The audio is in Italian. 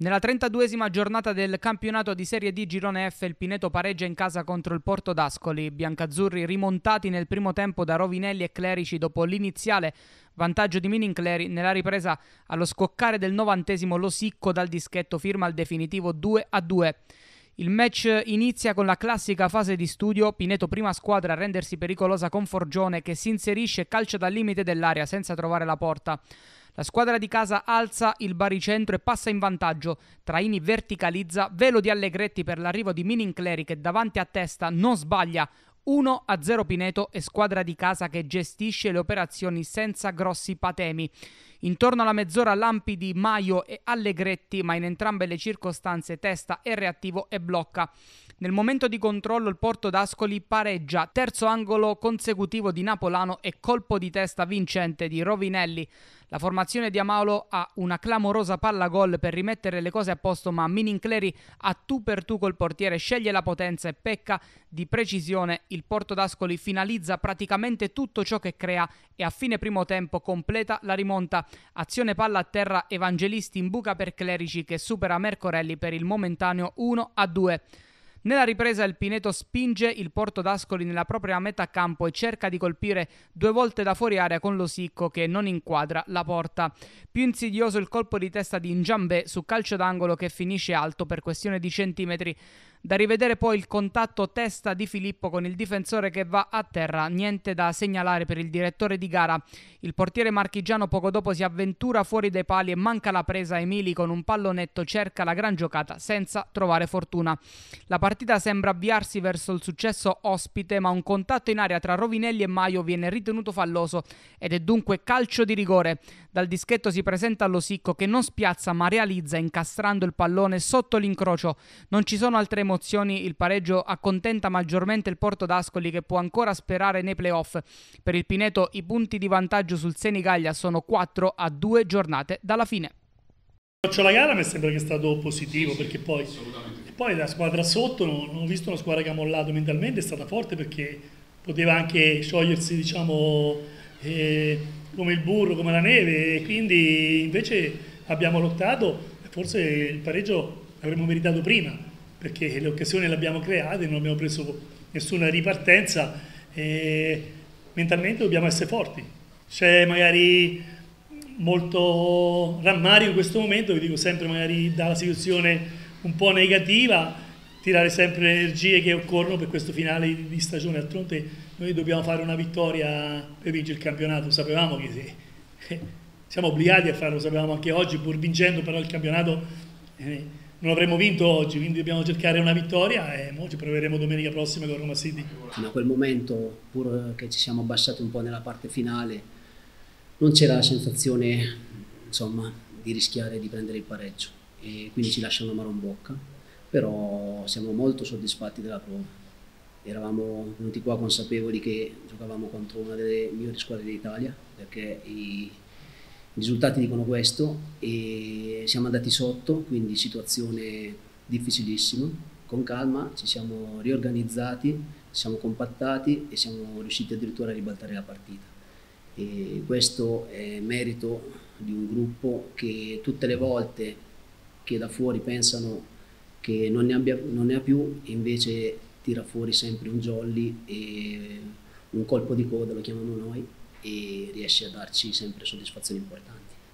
Nella 32esima giornata del campionato di Serie D Girone F il Pineto pareggia in casa contro il Porto d'Ascoli, i biancazzurri rimontati nel primo tempo da Rovinelli e Clerici dopo l'iniziale vantaggio di Minincleri, nella ripresa allo scoccare del novantesimo lo Sicco dal dischetto firma il definitivo 2 a 2. Il match inizia con la classica fase di studio, Pineto prima squadra a rendersi pericolosa con Forgione che si inserisce e calcia dal limite dell'area senza trovare la porta. La squadra di casa alza il baricentro e passa in vantaggio. Traini verticalizza, velo di Allegretti per l'arrivo di Minincleri che davanti a testa non sbaglia. 1 0 Pineto e squadra di casa che gestisce le operazioni senza grossi patemi. Intorno alla mezz'ora lampi di Maio e Allegretti, ma in entrambe le circostanze testa è reattivo e blocca. Nel momento di controllo il Porto d'Ascoli pareggia, terzo angolo consecutivo di Napolano e colpo di testa vincente di Rovinelli. La formazione di Amaolo ha una clamorosa palla gol per rimettere le cose a posto, ma Minincleri a tu per tu col portiere sceglie la potenza e pecca di precisione. Il Porto d'Ascoli finalizza praticamente tutto ciò che crea e a fine primo tempo completa la rimonta. Azione palla a terra, Evangelisti in buca per Clerici che supera Mercorelli per il momentaneo 1 2. Nella ripresa il Pineto spinge il Porto d'Ascoli nella propria metà campo e cerca di colpire due volte da fuori area con lo Sicco che non inquadra la porta. Più insidioso il colpo di testa di Njambé su calcio d'angolo che finisce alto per questione di centimetri. Da rivedere poi il contatto testa di Filippo con il difensore che va a terra, niente da segnalare per il direttore di gara. Il portiere marchigiano poco dopo si avventura fuori dai pali e manca la presa Emili con un pallonetto cerca la gran giocata senza trovare fortuna. La partita sembra avviarsi verso il successo ospite, ma un contatto in aria tra Rovinelli e Maio viene ritenuto falloso ed è dunque calcio di rigore. Dal dischetto si presenta Losicco che non spiazza ma realizza incastrando il pallone sotto l'incrocio. Non ci sono altre emozioni, il pareggio accontenta maggiormente il Porto d'Ascoli che può ancora sperare nei playoff. Per il Pineto i punti di vantaggio sul Senigallia sono 4 a 2 giornate dalla fine. Faccio la gara mi sembra che sia stato positivo sì, perché poi poi la squadra sotto, non, ho visto una squadra che ha mollato mentalmente, è stata forte perché poteva anche sciogliersi, diciamo, eh, come il burro, come la neve, e quindi invece abbiamo lottato, e forse il pareggio l'avremmo meritato prima, perché le occasioni le abbiamo create, non abbiamo preso nessuna ripartenza, e mentalmente dobbiamo essere forti. C'è magari molto rammarico in questo momento, vi dico sempre magari dalla situazione un po' negativa, tirare sempre le energie che occorrono per questo finale di stagione. Altronte noi dobbiamo fare una vittoria per vincere il campionato, sapevamo che sì. Eh, siamo obbligati a farlo, sapevamo anche oggi, pur vincendo però il campionato eh, non avremmo vinto oggi, quindi dobbiamo cercare una vittoria e ci proveremo domenica prossima con Roma City. Fino a quel momento, pur che ci siamo abbassati un po' nella parte finale, non c'era la sensazione insomma, di rischiare di prendere il pareggio e quindi ci lasciano un amaro in bocca, però siamo molto soddisfatti della prova. Eravamo venuti qua consapevoli che giocavamo contro una delle migliori squadre d'Italia perché i risultati dicono questo e siamo andati sotto, quindi situazione difficilissima. Con calma ci siamo riorganizzati, ci siamo compattati e siamo riusciti addirittura a ribaltare la partita. E questo è merito di un gruppo che tutte le volte che da fuori pensano che non ne, abbia, non ne ha più, invece tira fuori sempre un jolly e un colpo di coda, lo chiamiamo noi, e riesce a darci sempre soddisfazioni importanti.